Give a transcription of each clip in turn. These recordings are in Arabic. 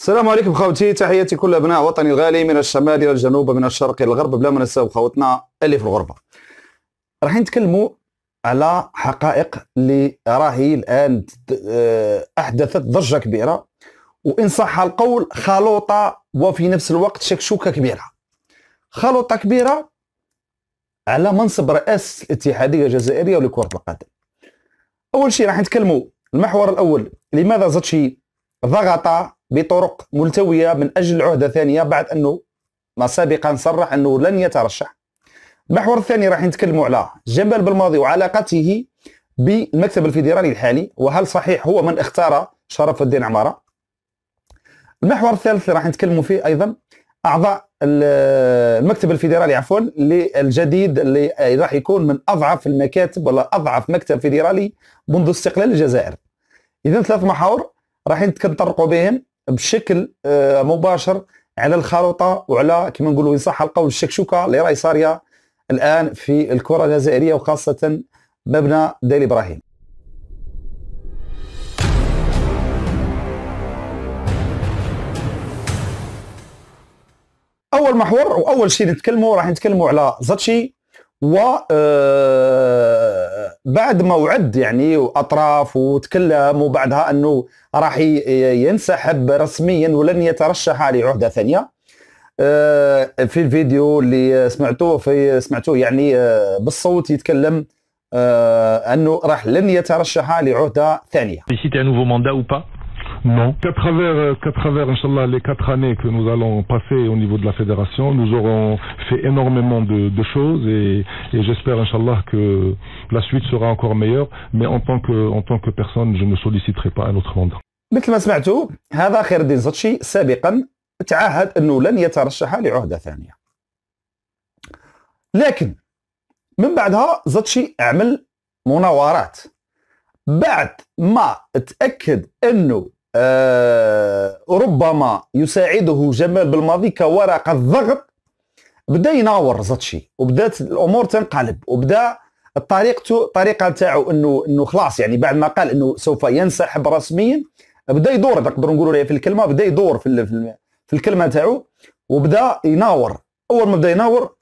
السلام عليكم خوتي تحياتي كل ابناء وطني الغالي من الشمال الى الجنوب من الشرق الى الغرب بلا ما نساو خوتنا اللي في الغربه راح نتكلموا على حقائق اللي راهي الان آه، احدثت ضجه كبيره وان صح القول خلوطه وفي نفس الوقت شكشوكه كبيره خلوطه كبيره على منصب رئاسه الاتحاديه الجزائريه لكره القدم اول شيء راح نتكلموا المحور الاول لماذا زتشي ضغط بطرق ملتويه من اجل عهده ثانيه بعد انه ما سابقا صرح انه لن يترشح. المحور الثاني راح نتكلم على جمال بالماضي وعلاقته بالمكتب الفيدرالي الحالي وهل صحيح هو من اختار شرف الدين عماره؟ المحور الثالث اللي راح نتكلم فيه ايضا اعضاء المكتب الفيدرالي عفوا الجديد اللي راح يكون من اضعف المكاتب ولا اضعف مكتب فيدرالي منذ استقلال الجزائر. اذا ثلاث محاور راح نتطرقوا بهم بشكل آه، مباشر على الخارطه وعلى كما نقولوا ان صح القول الشكشوكه اللي راهي صاريه الان في الكره الجزائريه وخاصه مبنى ديل ابراهيم اول محور واول شيء نتكلموا راح نتكلموا على زاتشي وبعد آه، ما وعد يعني واطراف وتكلم وبعدها انه راح ينسحب رسميا ولن يترشح لعهده ثانيه آه، في الفيديو اللي سمعتوه في سمعتوه يعني آه، بالصوت يتكلم انه راح لن يترشح لعهده ثانيه. Non. Qu'à travers, euh, qu'à travers, Inch'Allah, les quatre années que nous allons passer au niveau de la fédération, nous aurons fait énormément de, de choses et, et j'espère, Inch'Allah, que la suite sera encore meilleure. Mais en tant que, en tant que personne, je ne solliciterai pas un autre mandat. مثل ما سمعتوا هذا خير الدين زتشي سابقا تعهد انه لن يترشح لعهده ثانيه. لكن من بعدها زاتشي عمل مناورات بعد ما تاكد انه آه، ربما يساعده جمال بالماضي كورقه ضغط بدا يناور زاتشي وبدات الامور تنقلب وبدا طريقته الطريقه نتاعو انه انه خلاص يعني بعد ما قال انه سوف ينسحب رسميا بدا يدور نقدر نقولوا في الكلمه بدا يدور في في الكلمه نتاعو وبدا يناور اول ما بدا يناور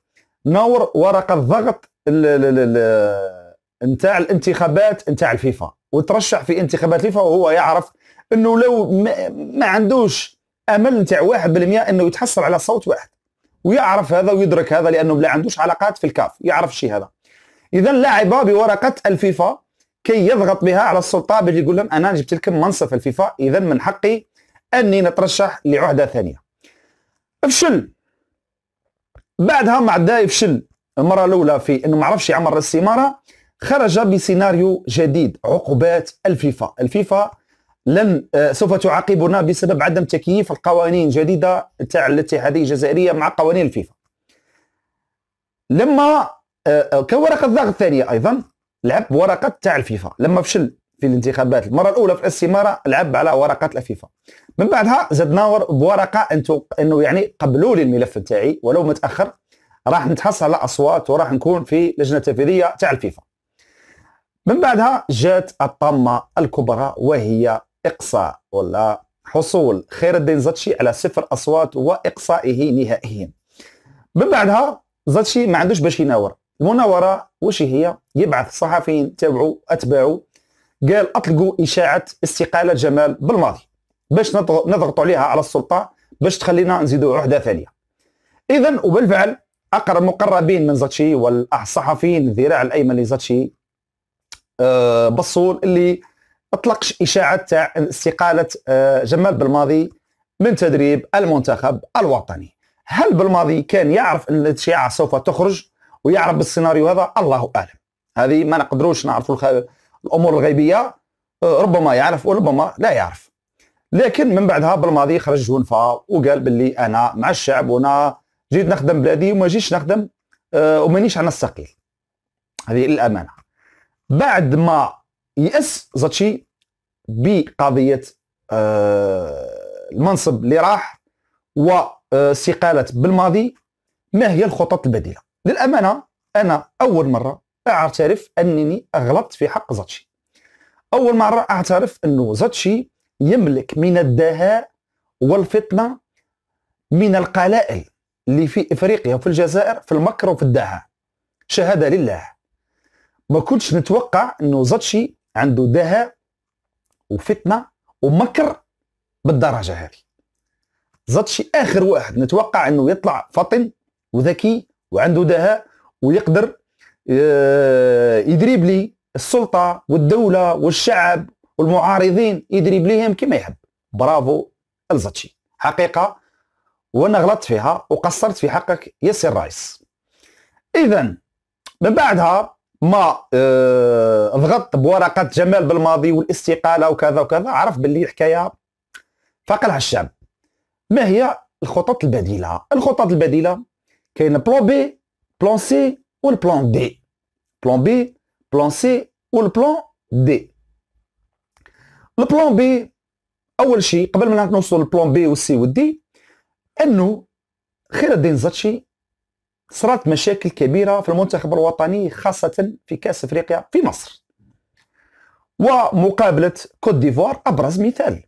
ناور ورقه الضغط نتاع الانتخابات نتاع الفيفا وترشح في انتخابات الفيفا وهو يعرف انه لو ما, ما عندوش امل نتاع 1% انه يتحصل على صوت واحد ويعرف هذا ويدرك هذا لانه ما عندوش علاقات في الكاف يعرف الشيء هذا اذا لعب بورقه الفيفا كي يضغط بها على السلطه باش يقول لهم انا جبت لكم في الفيفا اذا من حقي اني نترشح لعهده ثانيه فشل بعدها مع الداي فشل المره الاولى في انه ما عرفش يعمر الاستماره خرج بسيناريو جديد عقوبات الفيفا الفيفا لم آه، سوف تعاقبنا بسبب عدم تكييف القوانين الجديده تاع الاتحاديه الجزائريه مع قوانين الفيفا لما آه، آه، كورقه ضغط ثانيه ايضا لعب ورقه تاع الفيفا لما فشل في الانتخابات المره الاولى في الاستماره لعب على ورقه الفيفا من بعدها زدنا بورقه انتو انه يعني قبلوا لي الملف تاعي ولو متاخر راح نتحصل على اصوات وراح نكون في لجنه تنفيذيه تاع الفيفا من بعدها جات الطامه الكبرى وهي إقصاء ولا حصول خير الدين زاتشي على صفر أصوات وإقصائه نهائيا من بعدها زاتشي ما عندوش باش يناور المناورة واش هي يبعث صحفيين تابعوا أتباعوا قال أطلقوا إشاعة استقالة جمال بالماضي باش نضغطوا عليها على السلطة باش تخلينا نزيدوا عهدة ثانية إذا وبالفعل أقرب مقربين من زاتشي والصحفيين الذراع الأيمن لزاتشي أه بصول اللي اطلقش اشاعه تاع استقاله آه، جمال بالماضي من تدريب المنتخب الوطني هل بالماضي كان يعرف ان الاشاعه سوف تخرج ويعرف بالسيناريو هذا الله اعلم هذه ما نقدروش نعرفوا الامور الغيبيه آه، ربما يعرف وربما لا يعرف لكن من بعدها بالماضي خرج جونفا وقال باللي انا مع الشعب وانا جيت نخدم بلادي وما جيش نخدم آه، ومانيش انا الثقيل هذه الامانه بعد ما يأس زاتشي بقضيه آه، المنصب اللي راح واستقاله آه، بالماضي ما هي الخطط البديله للامانه انا اول مره اعترف انني اغلطت في حق زاتشي اول مره اعترف انه زاتشي يملك من الدهاء والفطنه من القلائل اللي في افريقيا وفي الجزائر في المكر وفي الدهاء شهاده لله ما كنتش نتوقع انه زاتشي عنده دهاء وفتنه ومكر بالدرجه هذه شي اخر واحد نتوقع انه يطلع فطن وذكي وعنده دهاء ويقدر آه، يدريب لي السلطه والدوله والشعب والمعارضين يدريب ليهم كما يحب برافو الزاتشي حقيقه وانا غلطت فيها وقصرت في حقك ياسر رايس اذا من بعدها ما آه ضغط بورقه جمال بالماضي والاستقاله وكذا وكذا عرف باللي الحكايه على الشعب ما هي الخطط البديله الخطط البديله كاين بلان بي بلان سي والبلان دي بلان بي بلان سي والبلان دي البلان بي اول شيء قبل ما نوصل للبلان بي والسي والدي انه خير الدين زاتشي صارت مشاكل كبيرة في المنتخب الوطني خاصة في كأس أفريقيا في مصر ومقابلة كوت ديفوار أبرز مثال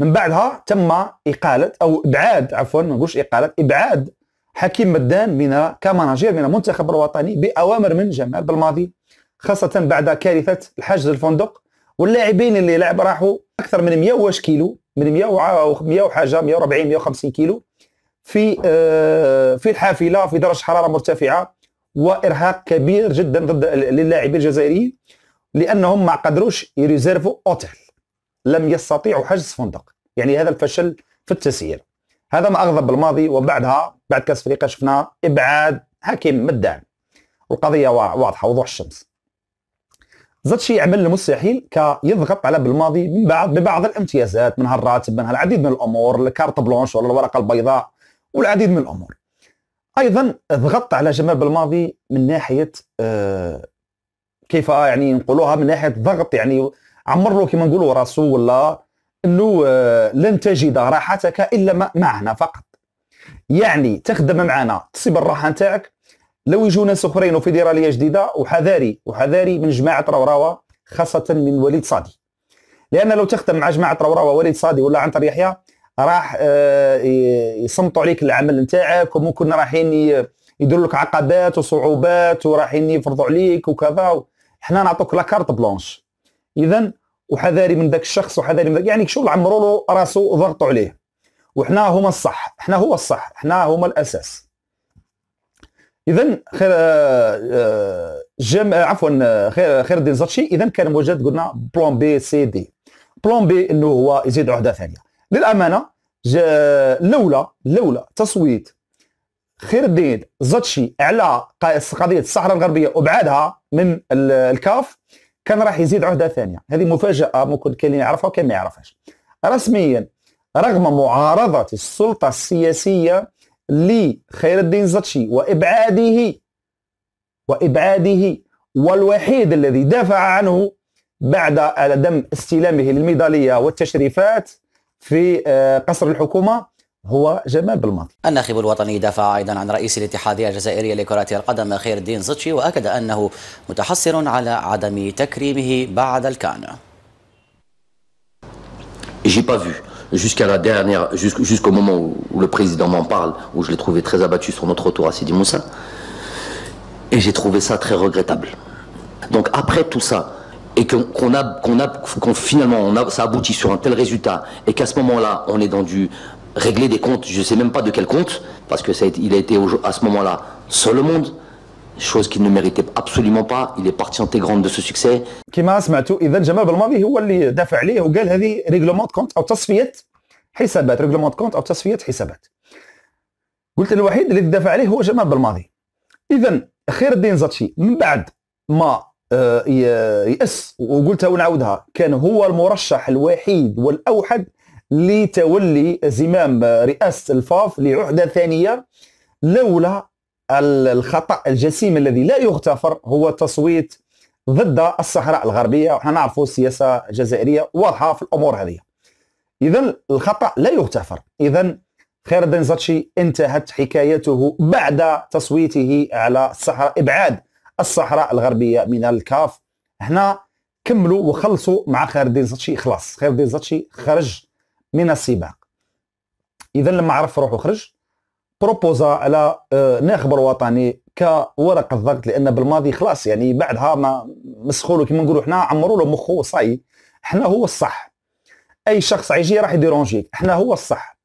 من بعدها تم إقالة أو إبعاد عفوا ما نقولش إقالة إبعاد حكيم مدان من كمناجير من المنتخب الوطني بأوامر من جمال بالماضي خاصة بعد كارثة الحجز الفندق واللاعبين اللي لعب راحوا أكثر من 100 واش كيلو من 100 و 100 وحاجة 140 150 كيلو في آه، في الحافله في درجه حراره مرتفعه وارهاق كبير جدا ضد للاعبين الجزائريين لانهم ما قدروش يريزيرفوا اوتيل لم يستطيعوا حجز فندق يعني هذا الفشل في التسيير هذا ما اغضب الماضي وبعدها بعد كاس افريقيا شفنا ابعاد حكيم مدان الدعم القضيه واضحه وضوح الشمس زاد شي يعمل المستحيل كيضغط على بالماضي من بعض ببعض الامتيازات منها الراتب منها العديد من الامور الكارت بلونش ولا الورقه البيضاء والعديد من الامور ايضا ضغطت على جمال بالماضي من ناحيه آه كيف آه، يعني نقولوها من ناحيه ضغط يعني عمر له كما نقولوا راسه ولا انه آه لن تجد راحتك الا معنا فقط يعني تخدم معنا تصيب الراحه نتاعك لو يجوا ناس اخرين وفيدراليه جديده وحذاري وحذاري من جماعه روراوه خاصه من وليد صادي لان لو تخدم مع جماعه روراوه وليد صادي ولا عنتر يحيى راح آه، يصمتوا عليك العمل نتاعك وممكن رايحين يديروا لك عقبات وصعوبات ورايحين يفرضوا عليك وكذا حنا نعطوك لاكارت بلونش اذا وحذاري من ذاك الشخص وحذاري من ذاك يعني شغل عمروا له راسه وضغطوا عليه وحنا هما الصح حنا هو الصح حنا هما الاساس اذا خير آه، آه، جم عفوا خير خير الدين زرشي اذا كان موجود قلنا بلون بي سي دي بلون بي انه هو يزيد عهده ثانيه للامانه لولا لولا تصويت خير الدين زاتشي على قضيه الصحراء الغربيه وبعدها من الكاف كان راح يزيد عهده ثانيه هذه مفاجاه ممكن كاين اللي يعرفها وكاين ما يعرفهاش رسميا رغم معارضه السلطه السياسيه لخير الدين زاتشي وابعاده وابعاده والوحيد الذي دافع عنه بعد دم استلامه للميداليه والتشريفات في قصر الحكومه هو جمال بالماضي الناخب الوطني دافع أيضا عن رئيس الاتحادية الجزائرية لكرة القدم خير الدين زتشي وأكد أنه متحسر على عدم تكريمه بعد الكان J'ai pas vu. Jusqu'à la dernière, jusqu'au moment où le président m'en parle, où je l'ai trouvé très abattu sur notre retour à Sidi Moussa. Et j'ai trouvé ça très regrettable. Donc après tout ça, et qu'on a, qu'on a, qu'on finalement, on a, ça aboutit sur un tel résultat, et qu'à ce moment-là, on est dans du régler des comptes, je ne sais même pas de quel compte, parce que ça a été, il a été à ce moment-là seul le monde. chose qu'il ne méritait absolument pas il est partie intégrante de ce succès كما سمعتوا اذا جمال بالماضي هو اللي دافع عليه وقال هذه ريغلومون كونت او تصفيه حسابات ريغلومون كونت او تصفيه حسابات قلت الوحيد اللي دافع عليه هو جمال بالماضي اذا خير الدين زاتشي من بعد ما آه، يأس وقلتها ونعاودها كان هو المرشح الوحيد والأوحد لتولي زمام رئاسة الفاف لعهدة ثانية لولا الخطأ الجسيم الذي لا يغتفر هو التصويت ضد الصحراء الغربية وحنا نعرفوا السياسة الجزائرية واضحة في الأمور هذه إذا الخطأ لا يغتفر إذا خير الدين زاتشي انتهت حكايته بعد تصويته على الصحراء إبعاد الصحراء الغربيه من الكاف هنا كملوا وخلصوا مع خير الدين زاتشي خلاص خير الدين زاتشي خرج من السباق اذا لما عرف روحه خرج بروبوزا على آه، ناخب الوطني كورقه ضغط لان بالماضي خلاص يعني بعدها ما مسخولو كيما نقولوا حنا عمروا له مخه صاي حنا هو الصح اي شخص عيجي راح يديرونجيك حنا هو الصح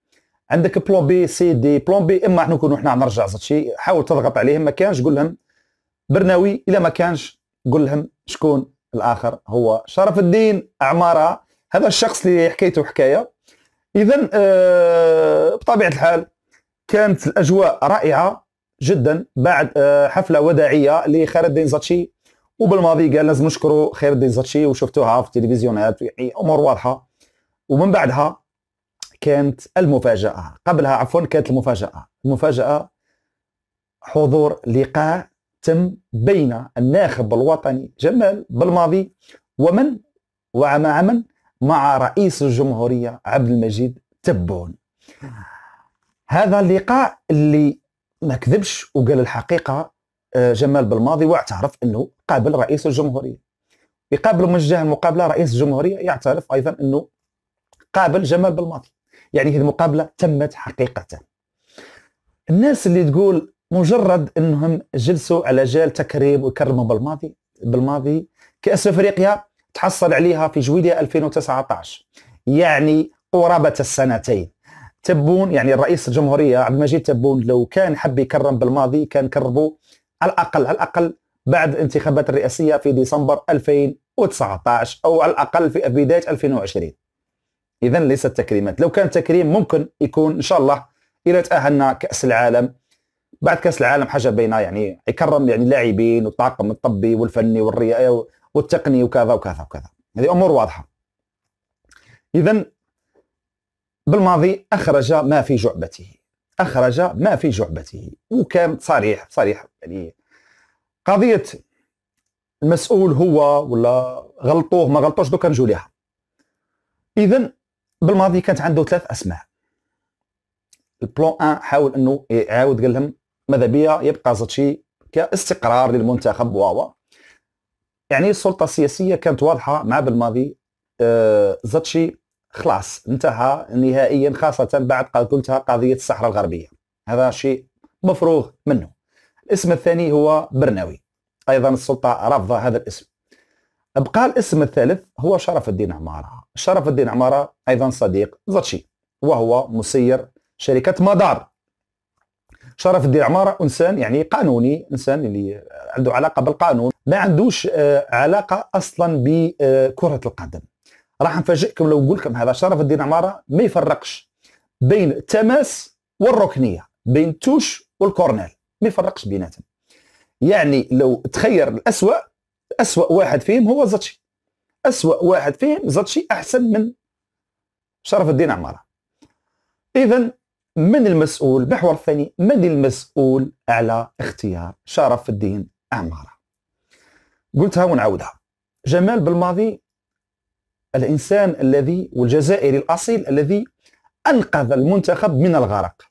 عندك بلومبي سي دي بلومبي اما حنا نكونوا حنا نرجع زاتشي حاول تضغط عليهم ما كانش قول لهم برناوي الى ما كانش قول لهم شكون الاخر هو شرف الدين عماره هذا الشخص اللي حكايته حكايه اذا آه بطبيعه الحال كانت الاجواء رائعه جدا بعد آه حفله وداعيه لخير الدين زاتشي وبالماضي قال لازم نشكروا خير الدين زاتشي وشفتوها في التلفزيونات يعني امور واضحه ومن بعدها كانت المفاجاه قبلها عفوا كانت المفاجاه المفاجاه حضور لقاء تم بين الناخب الوطني جمال بالماضي ومن ومع من مع رئيس الجمهورية عبد المجيد تبون هذا اللقاء اللي ما كذبش وقال الحقيقة آه، جمال بالماضي واعترف أنه قابل رئيس الجمهورية يقابل من جهة المقابلة رئيس الجمهورية يعترف أيضا أنه قابل جمال بالماضي يعني هذه المقابلة تمت حقيقة الناس اللي تقول مجرد انهم جلسوا على جال تكريم ويكرموا بالماضي بالماضي كاس افريقيا تحصل عليها في جويليا 2019 يعني قرابه السنتين تبون يعني الرئيس الجمهوريه عبد المجيد تبون لو كان حب يكرم بالماضي كان كربو على الاقل على الاقل بعد الانتخابات الرئاسيه في ديسمبر 2019 او على الاقل في بدايه 2020 اذا ليست تكريمات لو كان تكريم ممكن يكون ان شاء الله الى تاهلنا كاس العالم بعد كاس العالم حاجه بينا يعني يكرم يعني اللاعبين والطاقم الطبي والفني والرياضي والتقني وكذا وكذا وكذا هذه امور واضحه اذا بالماضي اخرج ما في جعبته اخرج ما في جعبته وكان صريح صريح يعني قضيه المسؤول هو ولا غلطوه ما غلطوش دوكا نجوا ليها اذا بالماضي كانت عنده ثلاث اسماء البلان 1 حاول انه يعاود قال لهم ماذا بيا يبقى زاتشي كاستقرار للمنتخب و يعني السلطه السياسيه كانت واضحه مع بالماضي آه، زاتشي خلاص انتهى نهائيا خاصه بعد قلتها قضيه الصحراء الغربيه هذا شيء مفروغ منه الاسم الثاني هو برناوي ايضا السلطه رافضه هذا الاسم بقى الاسم الثالث هو شرف الدين عماره شرف الدين عماره ايضا صديق زاتشي وهو مسير شركه مدار شرف الدين عماره انسان يعني قانوني انسان اللي عنده علاقه بالقانون ما عندوش آه، علاقه اصلا بكره القدم راح نفاجئكم لو نقول لكم هذا شرف الدين عماره ما يفرقش بين التماس والركنيه بين التوش والكورنيل ما يفرقش بيناتهم يعني لو تخير الاسوأ اسوأ واحد فيهم هو زاتشي اسوأ واحد فيهم زاتشي احسن من شرف الدين عماره اذا من المسؤول المحور الثاني من المسؤول على اختيار شرف الدين عمارة قلتها ونعودها جمال بالماضي الإنسان الذي والجزائري الأصيل الذي أنقذ المنتخب من الغرق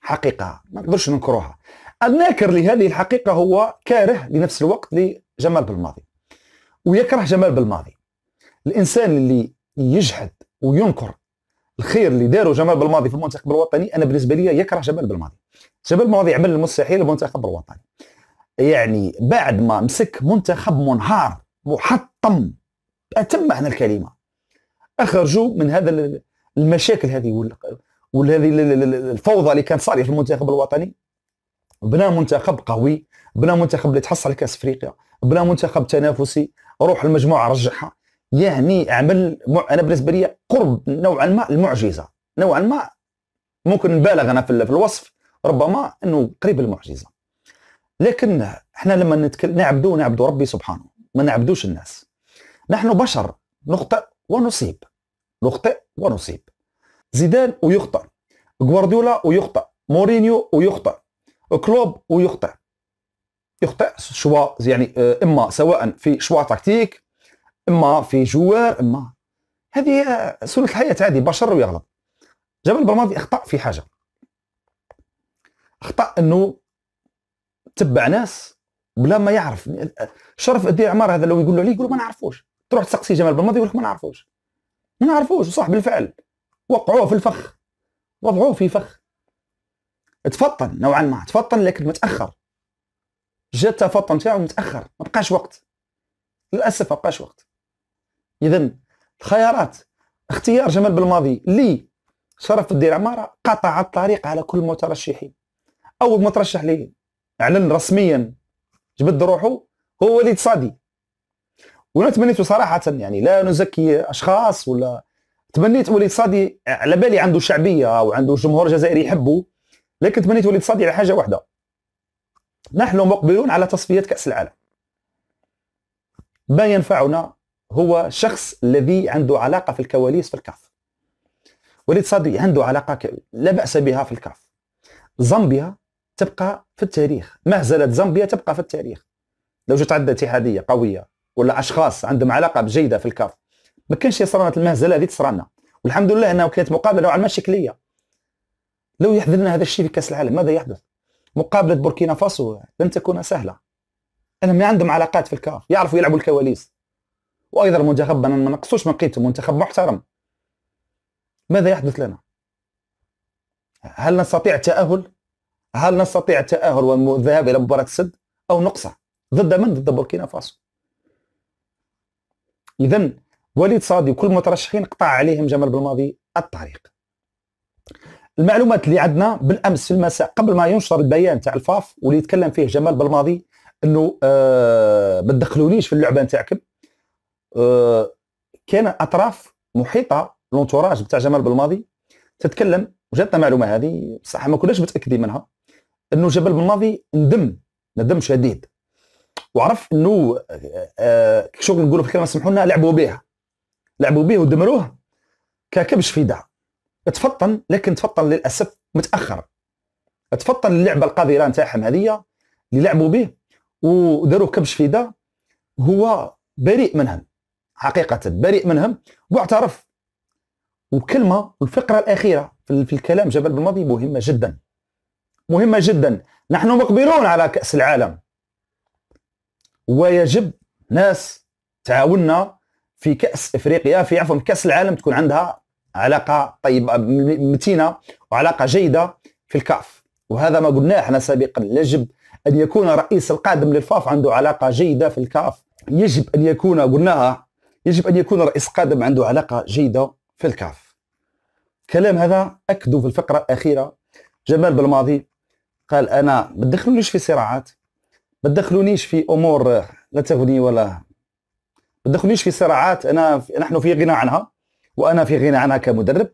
حقيقة ما نقدرش ننكروها الناكر لهذه الحقيقة هو كاره لنفس الوقت لجمال بالماضي ويكره جمال بالماضي الإنسان اللي يجحد وينكر الخير اللي داروا جمال بالماضي في المنتخب الوطني انا بالنسبه لي يكره جمال بالماضي جمال بالماضي عمل المستحيل المنتخب الوطني يعني بعد ما مسك منتخب منهار محطم اتم معنى الكلمه اخرجوا من هذا المشاكل هذه وهذه الفوضى اللي كانت صاريه في المنتخب الوطني بنا منتخب قوي بنا منتخب اللي تحصل على كاس افريقيا بنا منتخب تنافسي روح المجموعه رجعها يعني عمل انا بالنسبه لي قرب نوعا ما المعجزه نوعا ما ممكن نبالغ انا في الوصف ربما انه قريب المعجزه لكن احنا لما نتكلم نعبدو نعبدو ربي سبحانه ما نعبدوش الناس نحن بشر نخطئ ونصيب نخطئ ونصيب زيدان ويخطئ غوارديولا ويخطئ مورينيو ويخطئ كلوب ويخطئ يخطئ شوا يعني آه، اما سواء في شوا تكتيك اما في جوار اما هذه سلوك الحياه هذه بشر ويغلط جبل برماضي اخطا في حاجه اخطا انه تبع ناس بلا ما يعرف شرف الدين عمار هذا لو يقول له عليه يقول ما نعرفوش تروح تسقسي جمال برمادي يقول لك ما نعرفوش ما نعرفوش صح بالفعل وقعوه في الفخ وضعوه في فخ تفطن نوعا ما تفطن لكن متاخر جات التفطن تاعو متاخر ما بقاش وقت للاسف ما بقاش وقت اذا الخيارات اختيار جمال بالماضي شرف الدير عماره قطع الطريق على كل المترشحين اول مترشح لي اعلن رسميا جبد روحه هو وليد صادي وانا تمنيت صراحه يعني لا نزكي اشخاص ولا تمنيت وليد صادي على بالي عنده شعبيه وعنده جمهور جزائري يحبه لكن تمنيت وليد صادي على حاجه واحده نحن مقبلون على تصفيات كاس العالم ما ينفعنا هو شخص الذي عنده علاقة في الكواليس في الكاف وليد صادي عنده علاقة لا بأس بها في الكاف زامبيا تبقى في التاريخ مهزلة زامبيا تبقى في التاريخ لو جات عندنا اتحادية قوية ولا أشخاص عندهم علاقة جيدة في الكاف ما كانش صرنا المهزلة هذه تصرنا والحمد لله أنه كانت مقابلة نوعا ما شكلية لو يحدثنا هذا الشيء في كأس العالم ماذا يحدث؟ مقابلة بوركينا فاسو لن تكون سهلة أنا ما عندهم علاقات في الكاف يعرفوا يلعبوا الكواليس وايضا المنتخب ما نقصوش من قيمته منتخب محترم ماذا يحدث لنا؟ هل نستطيع التاهل؟ هل نستطيع التاهل والذهاب الى مباراه السد او نقصه ضد من؟ ضد بوركينا فاسو اذا وليد صادي وكل المترشحين قطع عليهم جمال بالماضي الطريق المعلومات اللي عندنا بالامس في المساء قبل ما ينشر البيان تاع الفاف واللي يتكلم فيه جمال بالماضي انه آه ما تدخلونيش في اللعبه نتاعكم أه، كان اطراف محيطه لونتوراج بتاع جمال بالماضي تتكلم وجاتنا معلومه هذه بصح ما كناش متاكدين منها انه جبل بالماضي ندم ندم شديد وعرف انه آه, أه، شغل نقولوا في سمحوا لنا لعبوا به لعبوا به ودمروه ككبش في دع تفطن لكن تفطن للاسف متاخر تفطن اللعبه القذره نتاعهم هذيا اللي لعبوا به وداروا كبش في دع هو بريء منهم حقيقة بريء منهم واعترف وكلمة الفقرة الأخيرة في الكلام جبل بالماضي مهمة جدا مهمة جدا نحن مقبلون على كأس العالم ويجب ناس تعاوننا في كأس إفريقيا في عفوا كأس العالم تكون عندها علاقة طيبة متينة وعلاقة جيدة في الكاف وهذا ما قلناه احنا سابقا يجب أن يكون الرئيس القادم للفاف عنده علاقة جيدة في الكاف يجب أن يكون قلناها يجب أن يكون رئيس قادم عنده علاقة جيدة في الكاف الكلام هذا أكدوا في الفقرة الأخيرة جمال بالماضي قال أنا ما تدخلونيش في صراعات ما تدخلونيش في أمور لا تغني ولا ما تدخلونيش في صراعات أنا في... نحن في غنى عنها وأنا في غنى عنها كمدرب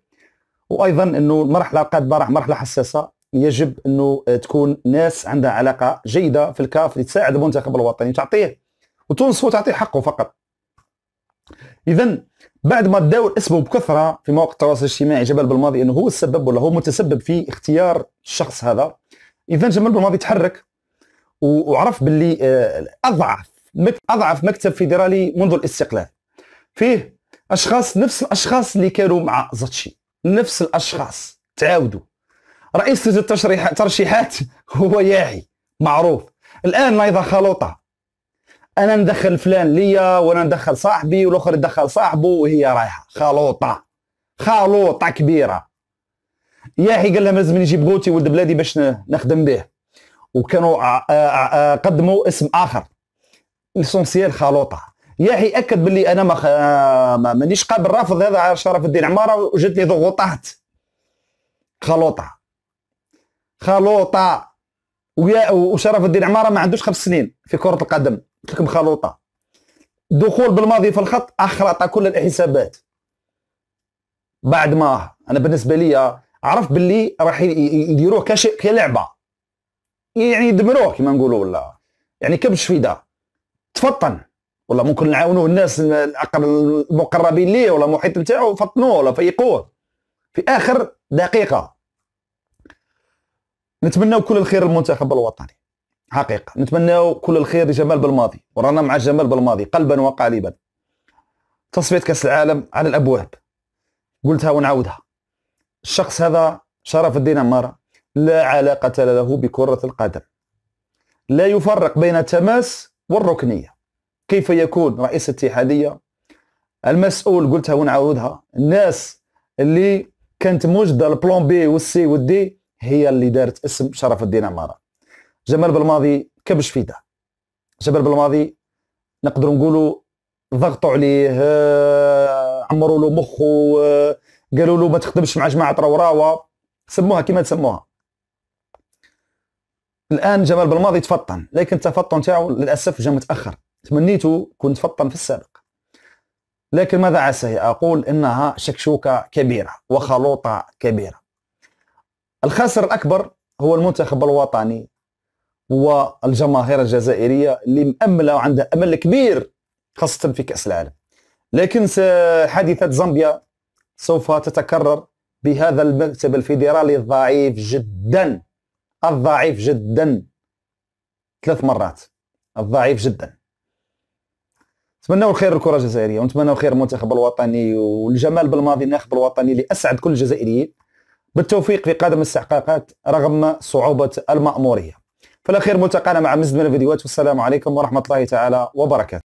وأيضا أنه المرحلة القادمة راح مرحلة حساسة يجب أنه تكون ناس عندها علاقة جيدة في الكاف لتساعد المنتخب الوطني تعطيه وتونس وتعطيه حقه فقط اذا بعد ما تداول اسمه بكثره في مواقع التواصل الاجتماعي جبل بالماضي انه هو السبب ولا هو متسبب في اختيار الشخص هذا اذا جمال بالماضي تحرك وعرف باللي آه، اضعف اضعف مكتب فيدرالي منذ الاستقلال فيه اشخاص نفس الاشخاص اللي كانوا مع زاتشي نفس الاشخاص تعاودوا رئيس لجنه الترشيحات هو ياعي معروف الان نايضه خلوطه انا ندخل فلان ليا وانا ندخل صاحبي والاخر يدخل صاحبه وهي رايحه خلوطه خلوطه كبيره ياهي قال لها لازم نجيب غوتي ولد بلادي باش نخدم به وكانوا قدموا اسم اخر ليسونسيال خلوطه ياهي اكد باللي انا ما مانيش قابل رافض هذا على شرف الدين عماره وجاتني ضغوطات خلوطه خلوطه ويا وشرف الدين عماره ما عندوش خمس سنين في كره القدم قلت لك خلوطه دخول بالماضي في الخط اخلط كل الحسابات بعد ما انا بالنسبه لي عرف باللي راح يديروه كشيء كلعبه يعني يدمروه كما نقولوا ولا يعني كبش في دا تفطن ولا ممكن نعاونوه الناس المقربين ليه ولا المحيط نتاعو فطنوه ولا فيقوه في اخر دقيقه نتمنى كل الخير للمنتخب الوطني حقيقه نتمناو كل الخير لجمال بالماضي ورانا مع جمال بالماضي قلبا وقالبا تصفيه كاس العالم على الابواب قلتها ونعاودها الشخص هذا شرف الدين عماره لا علاقه له بكره القدم لا يفرق بين التماس والركنيه كيف يكون رئيس اتحاديه المسؤول قلتها ونعاودها الناس اللي كانت موجدة البلان بي والسي والدي هي اللي دارت اسم شرف الدين عماره جمال بالماضي كبش في جمال بالماضي نقدروا نقولوا ضغطوا عليه آه، عمروا له مخه آه، قالوا له ما تخدمش مع جماعه روراوه سموها كما تسموها الان جمال بالماضي تفطن لكن التفطن تاعو للاسف جا متاخر تمنيته كنت فطن في السابق لكن ماذا عسى اقول انها شكشوكه كبيره وخلوطه كبيره الخاسر الاكبر هو المنتخب الوطني هو الجماهير الجزائريه اللي مأمله وعندها امل كبير خاصه في كاس العالم لكن حادثه زامبيا سوف تتكرر بهذا المكتب الفيدرالي الضعيف جدا الضعيف جدا ثلاث مرات الضعيف جدا نتمنوا الخير للكره الجزائريه ونتمنوا خير المنتخب الوطني والجمال بالماضي الناخب الوطني اللي اسعد كل الجزائريين بالتوفيق في قادم الاستحقاقات رغم صعوبه الماموريه في الأخير ملتقانا مع مزيد من الفيديوهات والسلام عليكم ورحمه الله تعالى وبركاته